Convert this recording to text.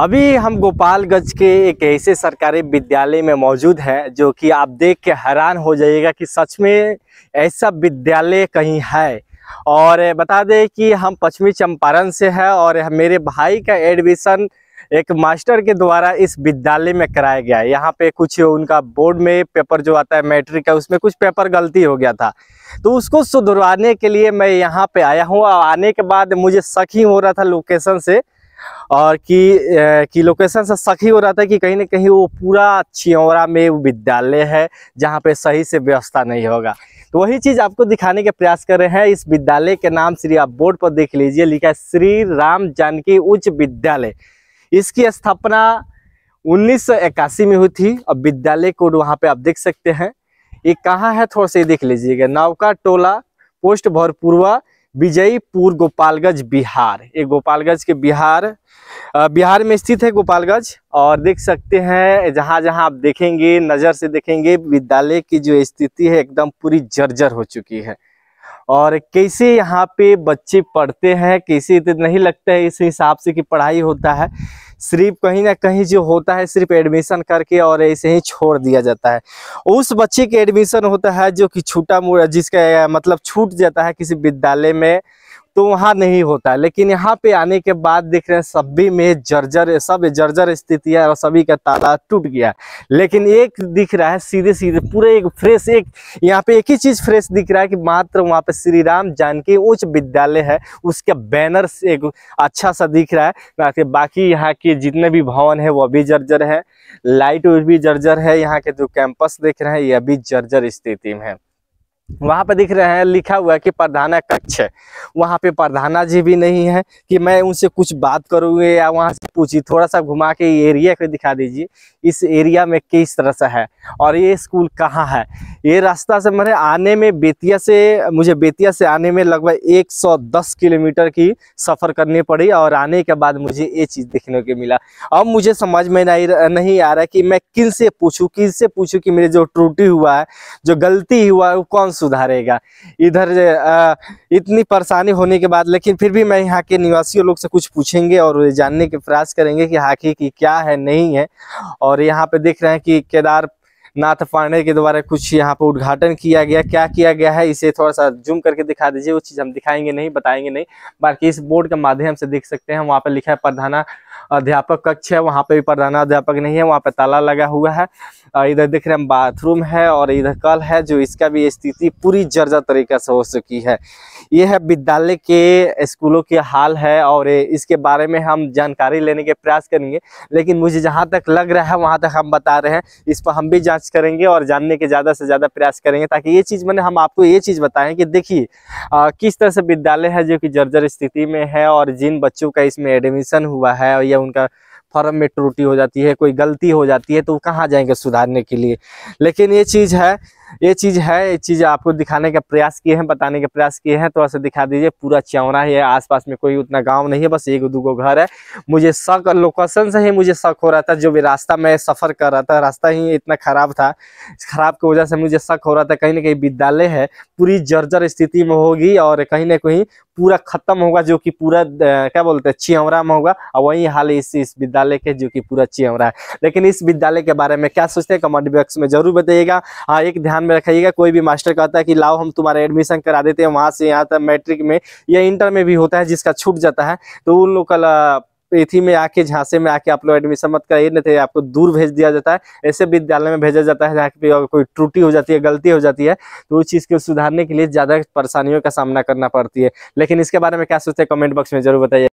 अभी हम गोपालगंज के एक ऐसे सरकारी विद्यालय में मौजूद हैं जो कि आप देख के हैरान हो जाइएगा कि सच में ऐसा विद्यालय कहीं है और बता दें कि हम पश्चिमी चंपारण से हैं और मेरे भाई का एडमिशन एक मास्टर के द्वारा इस विद्यालय में कराया गया है यहाँ पे कुछ उनका बोर्ड में पेपर जो आता है मैट्रिक का उसमें कुछ पेपर गलती हो गया था तो उसको सुधरवाने के लिए मैं यहाँ पे आया हूँ और आने के बाद मुझे शक ही हो रहा था लोकेशन से और कि कि लोकेशन से सखी हो रहा था कि कहीं ना कहीं वो पूरा छियोरा में विद्यालय है जहाँ पे सही से व्यवस्था नहीं होगा तो वही चीज़ आपको दिखाने के प्रयास कर रहे हैं इस विद्यालय के नाम श्री आप बोर्ड पर देख लीजिए लिखा है श्री राम जानकी उच्च विद्यालय इसकी स्थापना उन्नीस में हुई थी और विद्यालय कोड वहाँ पे आप देख सकते हैं ये कहाँ है थोड़ा सा देख लीजिएगा नौका टोला पोस्ट भरपूर्वा विजयपुर गोपालगंज बिहार ये गोपालगंज के बिहार बिहार में स्थित है गोपालगंज और देख सकते हैं जहाँ जहाँ आप देखेंगे नज़र से देखेंगे विद्यालय की जो स्थिति है एकदम पूरी जर्जर हो चुकी है और कैसे यहाँ पे बच्चे पढ़ते हैं कैसे नहीं लगता है इस हिसाब से कि पढ़ाई होता है सिर्फ कहीं ना कहीं जो होता है सिर्फ एडमिशन करके और ऐसे ही छोड़ दिया जाता है उस बच्चे के एडमिशन होता है जो कि छूटा मुड़ा जिसका मतलब छूट जाता है किसी विद्यालय में तो वहाँ नहीं होता है लेकिन यहाँ पे आने के बाद देख रहे हैं सभी में जर्जर सब जर्जर स्थिति है और सभी का ताला टूट गया है लेकिन एक दिख रहा है सीधे सीधे पूरे एक फ्रेश एक यहाँ पे एक ही चीज़ फ्रेश दिख रहा है कि मात्र वहाँ पे श्री राम जानकी उच्च विद्यालय है उसका बैनर एक अच्छा सा दिख रहा है बाकी यहाँ के जितने भी भवन है वो भी जर्जर है लाइट भी जर्जर है यहाँ के जो कैंपस देख रहे हैं ये भी जर्जर स्थिति में है वहाँ पे दिख रहे हैं लिखा हुआ है कि प्रधाना कक्ष है वहाँ पे प्रधाना जी भी नहीं है कि मैं उनसे कुछ बात करूँगी या वहाँ से पूछी थोड़ा सा घुमा के एरिया को दिखा दीजिए इस एरिया में किस तरह से है और ये स्कूल कहाँ है ये रास्ता से मैंने आने में बेतिया से मुझे बेतिया से आने में लगभग 110 किलोमीटर की सफ़र करनी पड़ी और आने के बाद मुझे ये चीज़ देखने को मिला अब मुझे समझ में नहीं नहीं आ रहा कि मैं किन से पूछूँ किन से पूछूँ कि मेरे जो त्रुटि हुआ है जो गलती हुआ है वो कौन सुधारेगा इधर इतनी परेशानी होने के बाद लेकिन फिर भी मैं यहाँ के निवासियों लोग से कुछ पूछेंगे और जानने के प्रयास करेंगे कि हाकी की क्या है नहीं है और यहाँ पे देख रहे हैं कि केदार नाथ पांडे के द्वारा कुछ यहाँ पे उद्घाटन किया गया क्या किया गया है इसे थोड़ा सा जूम करके दिखा दीजिए वो चीज़ हम दिखाएंगे नहीं बताएंगे नहीं बाकी इस बोर्ड के माध्यम से देख सकते हैं वहाँ पर लिखा है प्रधाना अध्यापक कक्ष है वहाँ पे भी प्रधाना अध्यापक नहीं है वहाँ पे ताला लगा हुआ है इधर देख रहे हैं बाथरूम है और इधर कल है जो इसका भी स्थिति पूरी जर्जर तरीके से हो चुकी है ये है विद्यालय के स्कूलों के हाल है और इसके बारे में हम जानकारी लेने के प्रयास करेंगे लेकिन मुझे जहाँ तक लग रहा है वहाँ तक हम बता रहे हैं इस पर हम भी जाँच करेंगे और जानने के ज़्यादा से ज़्यादा प्रयास करेंगे ताकि ये चीज़ मैंने हम आपको ये चीज़ बताएँ कि देखिए किस तरह से विद्यालय है जो कि जर्जर स्थिति में है और जिन बच्चों का इसमें एडमिशन हुआ है या या उनका फॉर्म में त्रुटि हो जाती है कोई गलती हो जाती है तो कहाँ जाएंगे सुधारने के लिए लेकिन ये चीज़ है ये चीज़ है ये चीज़ आपको दिखाने का प्रयास किए हैं बताने का प्रयास किए हैं तो ऐसे दिखा दीजिए पूरा चौना है आसपास में कोई उतना गांव नहीं है बस एक दो घर है मुझे शक लोकेशन से ही मुझे शक हो रहा था जो भी रास्ता मैं सफ़र कर रहा था रास्ता ही इतना ख़राब था ख़राब की वजह से मुझे शक हो रहा था कहीं ना कहीं विद्यालय है पूरी जर्जर स्थिति में होगी और कहीं ना कहीं पूरा खत्म होगा जो कि पूरा क्या बोलते हैं चियावरा में होगा और वही हाल इस इस विद्यालय के जो कि पूरा चियावरा है लेकिन इस विद्यालय के बारे में क्या सोचते हैं कमेंट बॉक्स में जरूर बताइएगा हाँ एक ध्यान में रखिएगा कोई भी मास्टर कहता है कि लाओ हम तुम्हारा एडमिशन करा देते हैं वहाँ से यहाँ तक मैट्रिक में या इंटर में भी होता है जिसका छूट जाता है तो उन लोग का इथी में आके झांसे में आके आप लोग एडमिशन मत कराइए नहीं तो आपको दूर भेज दिया जाता है ऐसे विद्यालय में भेजा जाता है जहाँ पे कोई त्रुटि हो जाती है गलती हो जाती है तो उस चीज़ को सुधारने के लिए ज़्यादा परेशानियों का सामना करना पड़ती है लेकिन इसके बारे में क्या सोचते हैं कमेंट बॉक्स में जरूर बताइए